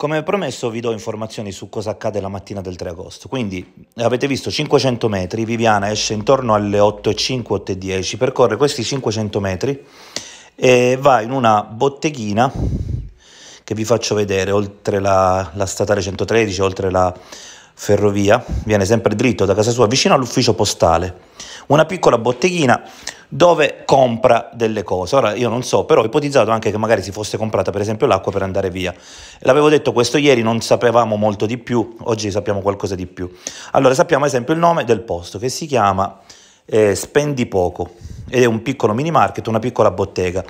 Come promesso vi do informazioni su cosa accade la mattina del 3 agosto, quindi avete visto 500 metri, Viviana esce intorno alle 8.05, 8.10, percorre questi 500 metri e va in una botteghina che vi faccio vedere oltre la, la statale 113, oltre la ferrovia, viene sempre dritto da casa sua, vicino all'ufficio postale, una piccola botteghina dove compra delle cose. Ora io non so, però ho ipotizzato anche che magari si fosse comprata per esempio l'acqua per andare via. L'avevo detto questo ieri, non sapevamo molto di più, oggi sappiamo qualcosa di più. Allora sappiamo ad esempio il nome del posto che si chiama eh, Spendi Poco ed è un piccolo mini market, una piccola bottega.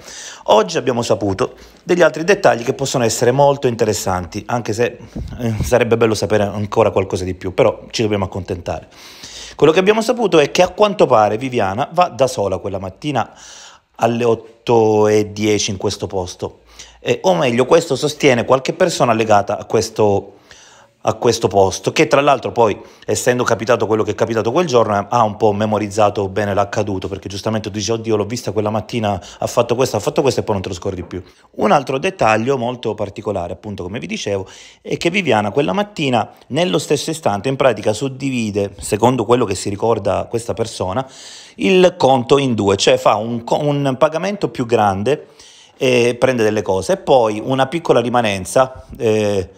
Oggi abbiamo saputo degli altri dettagli che possono essere molto interessanti, anche se eh, sarebbe bello sapere ancora qualcosa di più, però ci dobbiamo accontentare. Quello che abbiamo saputo è che a quanto pare Viviana va da sola quella mattina alle 8.10 in questo posto. Eh, o meglio, questo sostiene qualche persona legata a questo a questo posto, che tra l'altro poi, essendo capitato quello che è capitato quel giorno, eh, ha un po' memorizzato bene l'accaduto, perché giustamente dice, oddio, l'ho vista quella mattina, ha fatto questo, ha fatto questo e poi non te lo scordi più. Un altro dettaglio molto particolare, appunto come vi dicevo, è che Viviana quella mattina, nello stesso istante, in pratica suddivide, secondo quello che si ricorda questa persona, il conto in due, cioè fa un, un pagamento più grande e prende delle cose e poi una piccola rimanenza. Eh,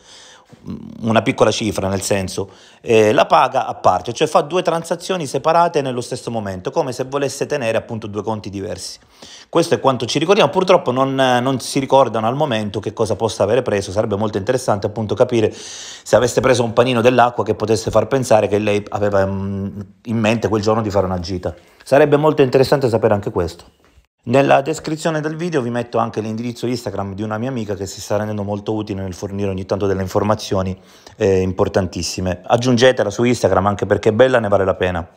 una piccola cifra, nel senso eh, la paga a parte, cioè fa due transazioni separate nello stesso momento, come se volesse tenere appunto due conti diversi. Questo è quanto ci ricordiamo, purtroppo non, non si ricordano al momento che cosa possa avere preso, sarebbe molto interessante appunto capire se avesse preso un panino dell'acqua che potesse far pensare che lei aveva mm, in mente quel giorno di fare una gita. Sarebbe molto interessante sapere anche questo. Nella descrizione del video vi metto anche l'indirizzo Instagram di una mia amica che si sta rendendo molto utile nel fornire ogni tanto delle informazioni eh, importantissime. Aggiungetela su Instagram anche perché è bella, ne vale la pena.